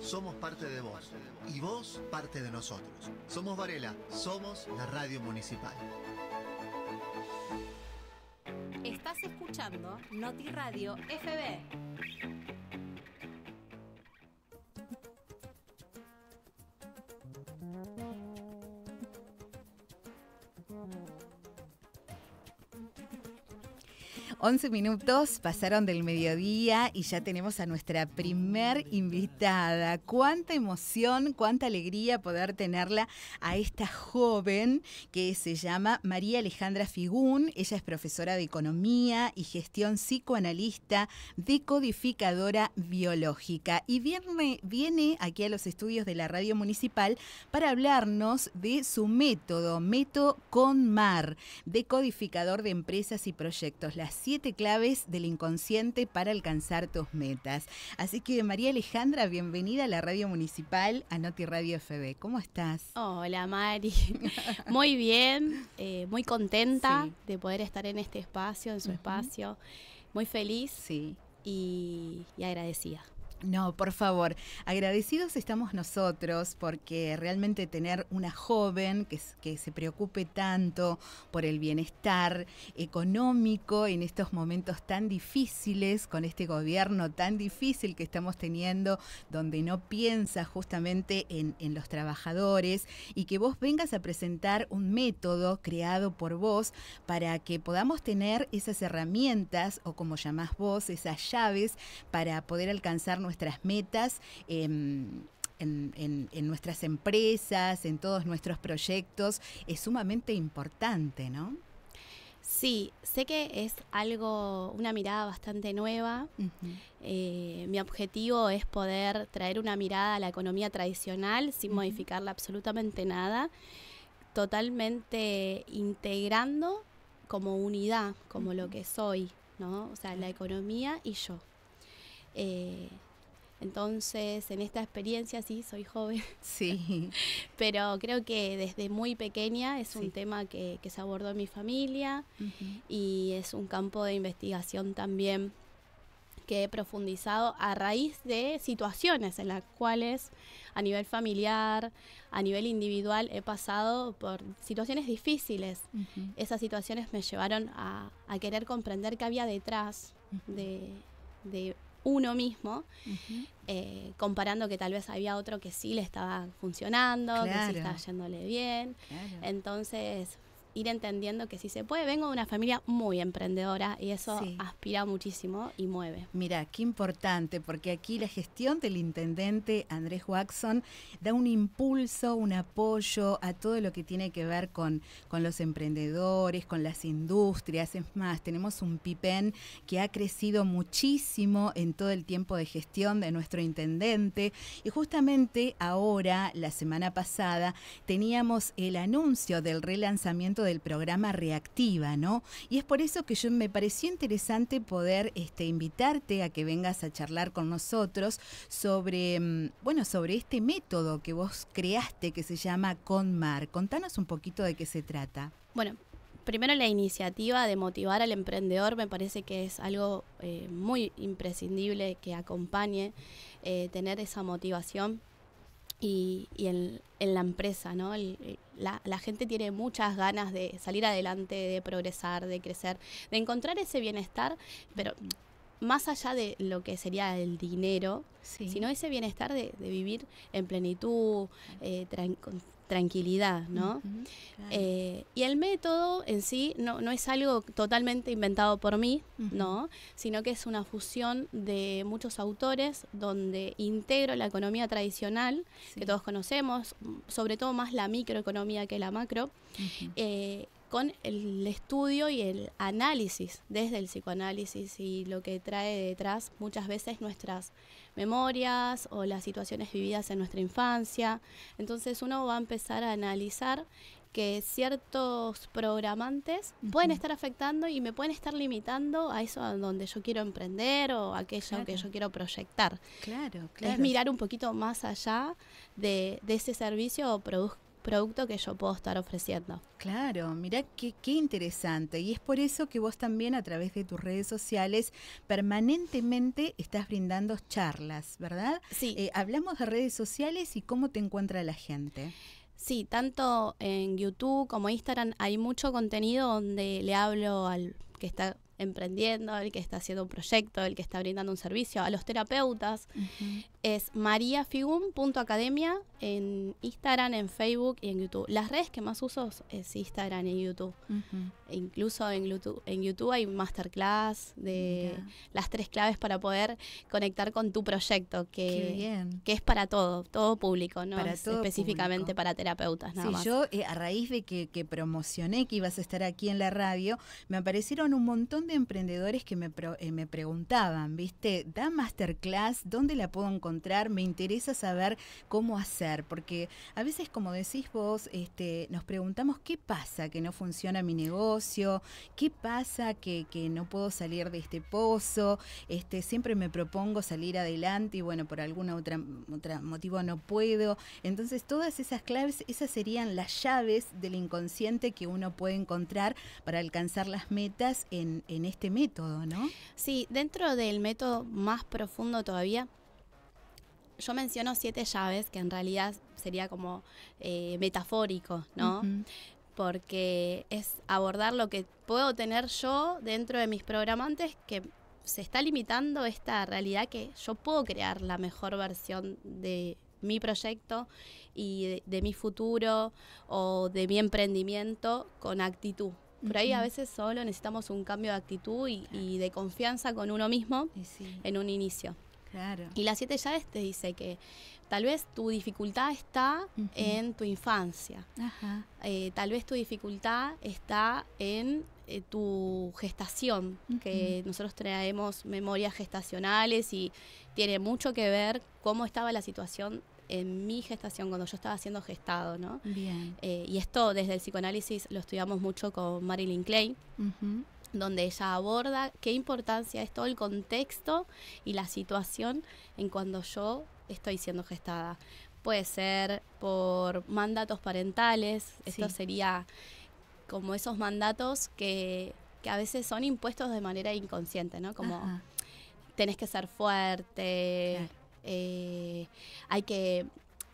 Somos parte de vos y vos parte de nosotros. Somos Varela, somos la radio municipal. Estás escuchando Noti Radio FB. 11 minutos pasaron del mediodía y ya tenemos a nuestra primer invitada. Cuánta emoción, cuánta alegría poder tenerla a esta joven que se llama María Alejandra Figún. Ella es profesora de economía y gestión psicoanalista, decodificadora biológica. Y viene, viene aquí a los estudios de la radio municipal para hablarnos de su método, Método con Mar, decodificador de empresas y proyectos. Las siete claves del inconsciente para alcanzar tus metas. Así que María Alejandra, bienvenida a la radio municipal, a Noti Radio FB. ¿Cómo estás? Hola Mari, muy bien, eh, muy contenta de poder estar en este espacio, en su espacio, muy feliz y agradecida. No, por favor, agradecidos estamos nosotros porque realmente tener una joven que, se preocupe tanto por el bienestar económico en estos momentos tan difíciles, con este gobierno tan difícil que estamos teniendo, donde no piensa justamente en, los trabajadores, y que vos vengas a presentar un método creado por vos para que podamos tener esas herramientas o como llamás vos, esas llaves para poder alcanzar nuestra nuestras metas. Em, en, nuestras empresas, en todos nuestros proyectos, es sumamente importante, ¿no? Sí, sé que es algo, una mirada bastante nueva. Eh, mi objetivo es poder traer una mirada a la economía tradicional sin modificarla absolutamente nada, totalmente integrando como unidad, como lo que soy, ¿no? O sea, la economía y yo. Eh, entonces, en esta experiencia sí, soy joven. Sí. Pero creo que desde muy pequeña es un tema que, se abordó en mi familia y es un campo de investigación también que he profundizado a raíz de situaciones en las cuales a nivel familiar, a nivel individual, he pasado por situaciones difíciles. Esas situaciones me llevaron a, querer comprender qué había detrás de uno mismo, eh, comparando que tal vez había otro que sí le estaba funcionando, que sí estaba yéndole bien. Entonces ir entendiendo que si se puede, vengo de una familia muy emprendedora y eso aspira muchísimo y mueve. Mira, qué importante, porque aquí la gestión del intendente Andrés Waxson da un impulso, un apoyo a todo lo que tiene que ver con, con los emprendedores, con las industrias. Es más, tenemos un PIPEN que ha crecido muchísimo en todo el tiempo de gestión de nuestro intendente y justamente ahora, la semana pasada, teníamos el anuncio del relanzamiento del programa Reactiva, ¿no? Y es por eso que yo me pareció interesante poder este, invitarte a que vengas a charlar con nosotros sobre, mm, bueno, sobre este método que vos creaste que se llama Conmar. Contanos un poquito de qué se trata. Bueno, primero la iniciativa de motivar al emprendedor me parece que es algo eh, muy imprescindible que acompañe eh, tener esa motivación y, en, la empresa, ¿no? la, la, gente tiene muchas ganas de salir adelante, de progresar, de crecer, de encontrar ese bienestar, pero más allá de lo que sería el dinero, sino ese bienestar de, vivir en plenitud, eh, con tranquilidad, ¿no? Eh, y el método en sí no, es algo totalmente inventado por mí, ¿no? Sino que es una fusión de muchos autores donde integro la economía tradicional, que todos conocemos, sobre todo más la microeconomía que la macro con el estudio y el análisis desde el psicoanálisis y lo que trae detrás muchas veces nuestras memorias o las situaciones vividas en nuestra infancia. Entonces uno va a empezar a analizar que ciertos programantes pueden estar afectando y me pueden estar limitando a eso a donde yo quiero emprender o aquello que yo quiero proyectar. Claro, claro. Es mirar un poquito más allá de, de ese servicio o producto producto que yo puedo estar ofreciendo. Claro, mira qué, interesante. Y es por eso que vos también a través de tus redes sociales permanentemente estás brindando charlas, ¿verdad? Sí. Eh, hablamos de redes sociales y cómo te encuentra la gente. Sí, tanto en YouTube como Instagram hay mucho contenido donde le hablo al que está emprendiendo, el que está haciendo un proyecto, el que está brindando un servicio, a los terapeutas. es Es mariafigum.academia en Instagram, en Facebook y en YouTube. Las redes que más uso es Instagram y YouTube. incluso en YouTube, en YouTube hay masterclass de las tres claves para poder conectar con tu proyecto, que, es para todo, todo público, no específicamente para terapeutas. Nada yo eh, a raíz de que, que promocioné que ibas a estar aquí en la radio, me aparecieron un montón de emprendedores que eh, me, preguntaban, ¿viste? ¿Da masterclass? ¿Dónde la puedo encontrar? Me interesa saber cómo hacer, porque a veces, como decís vos, este, nos preguntamos qué pasa que no funciona mi negocio, qué pasa que, no puedo salir de este pozo, este, siempre me propongo salir adelante y bueno, por algún otro motivo no puedo. Entonces, todas esas claves, esas serían las llaves del inconsciente que uno puede encontrar para alcanzar las metas en este método, ¿no? Sí, dentro del método más profundo todavía, yo menciono siete llaves, que en realidad sería como eh, metafórico, ¿no? Porque es abordar lo que puedo tener yo dentro de mis programantes que se está limitando esta realidad que yo puedo crear la mejor versión de mi proyecto y de mi futuro o de mi emprendimiento con actitud, por ahí a veces solo necesitamos un cambio de actitud y, de confianza con uno mismo en un inicio. Claro. Y la siete ya te dice que tal vez tu dificultad está en tu infancia. Eh, tal vez tu dificultad está en eh, tu gestación, que nosotros traemos memorias gestacionales y tiene mucho que ver cómo estaba la situación en mi gestación, cuando yo estaba siendo gestado, ¿no? Bien. Eh, y esto desde el psicoanálisis lo estudiamos mucho con Marilyn Clay. donde ella aborda qué importancia es todo el contexto y la situación en cuando yo estoy siendo gestada. Puede ser por mandatos parentales, esto sería como esos mandatos que, a veces son impuestos de manera inconsciente, ¿no? Como tenés que ser fuerte, eh, hay que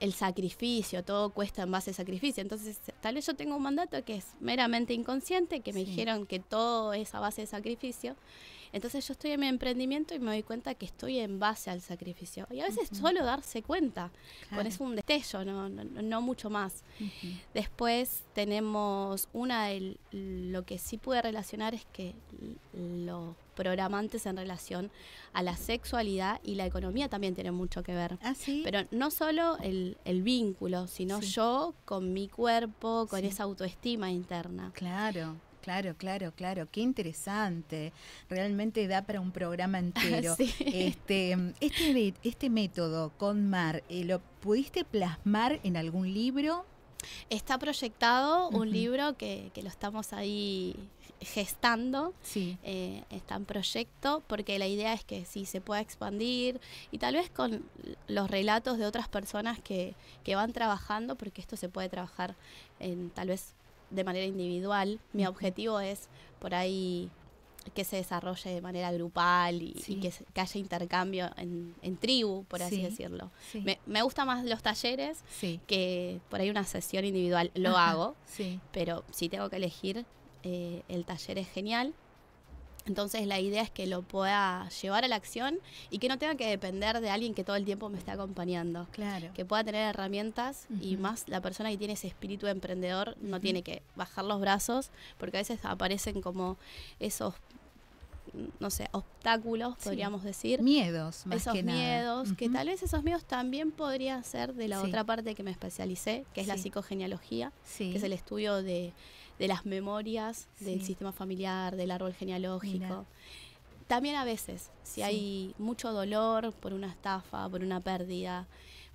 el sacrificio, todo cuesta en base de sacrificio. Entonces, tal vez yo tengo un mandato que es meramente inconsciente, que me dijeron que todo es a base de sacrificio entonces yo estoy en mi emprendimiento y me doy cuenta que estoy en base al sacrificio. Y a veces solo darse cuenta, Con es un destello, no, mucho más. Después tenemos una lo que sí pude relacionar es que los programantes en relación a la sexualidad y la economía también tienen mucho que ver. Ah, Pero no solo el, vínculo, sino yo con mi cuerpo, con esa autoestima interna. Claro. Claro, claro, claro, qué interesante. Realmente da para un programa entero. este, este, este, método con Mar, eh, ¿lo pudiste plasmar en algún libro? Está proyectado un libro que, lo estamos ahí gestando. Sí. Eh, está en proyecto porque la idea es que sí se pueda expandir y tal vez con los relatos de otras personas que, que van trabajando, porque esto se puede trabajar en tal vez de manera individual. Mi objetivo es por ahí que se desarrolle de manera grupal y, que, haya intercambio en, en tribu, por así decirlo. Me, me gustan más los talleres que por ahí una sesión individual. Lo hago, pero si tengo que elegir, eh, el taller es genial entonces la idea es que lo pueda llevar a la acción y que no tenga que depender de alguien que todo el tiempo me esté acompañando. Claro. Que pueda tener herramientas y más la persona que tiene ese espíritu emprendedor no tiene que bajar los brazos porque a veces aparecen como esos no sé, obstáculos, podríamos decir. Miedos, más Esos miedos, que tal vez esos miedos también podrían ser de la otra parte que me especialicé, que es la psicogenealogía, que es el estudio de de las memorias del sistema familiar, del árbol genealógico. También a veces, si hay mucho dolor por una estafa, por una pérdida,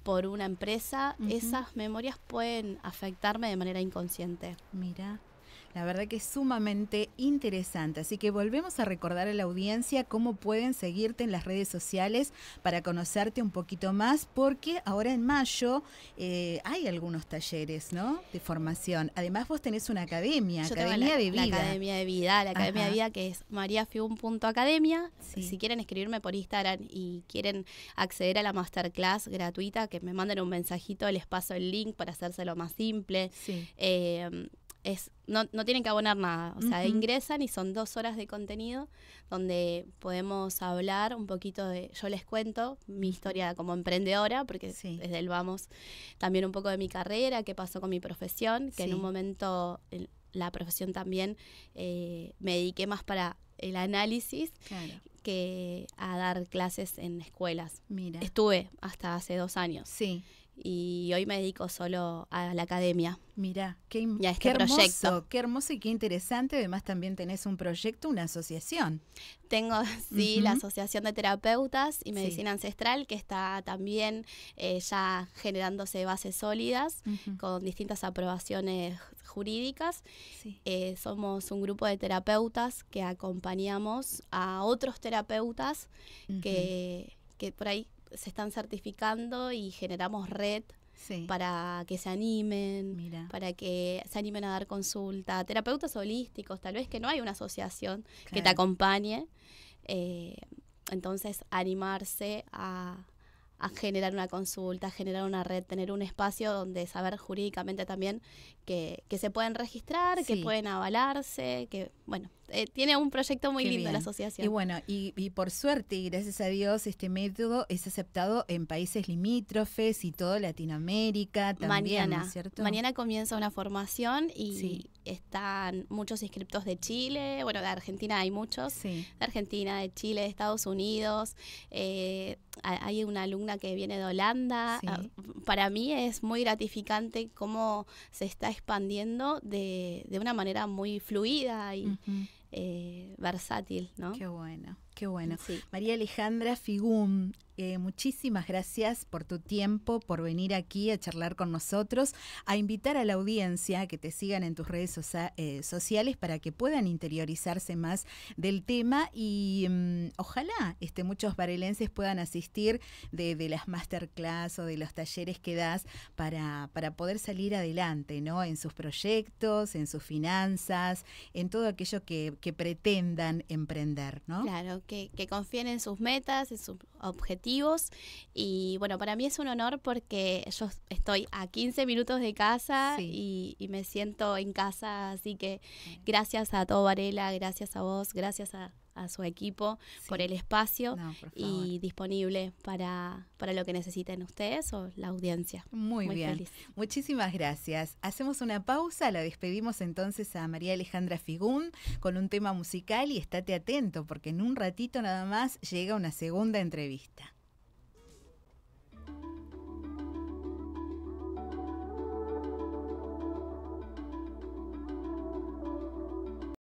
por una empresa, esas memorias pueden afectarme de manera inconsciente. Mira. La verdad que es sumamente interesante. Así que volvemos a recordar a la audiencia cómo pueden seguirte en las redes sociales para conocerte un poquito más, porque ahora en mayo eh, hay algunos talleres ¿no? de formación. Además, vos tenés una academia, Academia de Vida. La Academia de Vida, la Academia de Vida que es mariafium.academia. Si quieren escribirme por Instagram y quieren acceder a la masterclass gratuita, que me manden un mensajito, les paso el link para hacérselo más simple. Eh, es, no, tienen que abonar nada. O sea, ingresan y son dos horas de contenido donde podemos hablar un poquito de. Yo les cuento mi historia como emprendedora, porque desde el vamos también un poco de mi carrera, qué pasó con mi profesión, que en un momento la profesión también eh, me dediqué más para el análisis. que a dar clases en escuelas. Estuve hasta hace dos años. Sí y hoy me dedico solo a la academia. Mira, qué, este qué, hermoso, proyecto. qué hermoso y qué interesante. Además también tenés un proyecto, una asociación. Tengo, sí, la Asociación de Terapeutas y Medicina Ancestral, que está también eh, ya generándose bases sólidas con distintas aprobaciones jurídicas. Eh, somos un grupo de terapeutas que acompañamos a otros terapeutas que por ahí se están certificando y generamos red para que se animen, para que se animen a dar consulta, terapeutas holísticos, tal vez que no hay una asociación que te acompañe. Eh, entonces, animarse a, generar una consulta, generar una red, tener un espacio donde saber jurídicamente también que, se pueden registrar, que pueden avalarse, que, bueno, eh, tiene un proyecto muy lindo la asociación. Y bueno, y, por suerte y gracias a Dios, este método es aceptado en países limítrofes y todo Latinoamérica también, mañana, ¿cierto? Mañana comienza una formación y están muchos inscriptos de Chile, bueno, de Argentina hay muchos, de Argentina, de Chile, de Estados Unidos, eh, hay una alumna que viene de Holanda. Ah, para mí es muy gratificante cómo se está expandiendo de, de una manera muy fluida y eh, versátil, ¿no? Qué bueno, qué bueno. Sí. María Alejandra Figún eh, muchísimas gracias por tu tiempo, por venir aquí a charlar con nosotros, a invitar a la audiencia a que te sigan en tus redes eh, sociales para que puedan interiorizarse más del tema y mm, ojalá este, muchos varelenses puedan asistir de, las masterclass o de los talleres que das para, para poder salir adelante ¿no? en sus proyectos, en sus finanzas, en todo aquello que, pretendan emprender. ¿no? Claro, que, que confíen en sus metas, en sus objetivos y bueno, para mí es un honor porque yo estoy a 15 minutos de casa y, me siento en casa. Así que gracias a todo Varela, gracias a vos, gracias a, su equipo por el espacio y disponible para, para lo que necesiten ustedes o la audiencia. Muy, bien. Muchísimas gracias. Hacemos una pausa, la despedimos entonces a María Alejandra Figún con un tema musical y estate atento porque en un ratito nada más llega una segunda entrevista.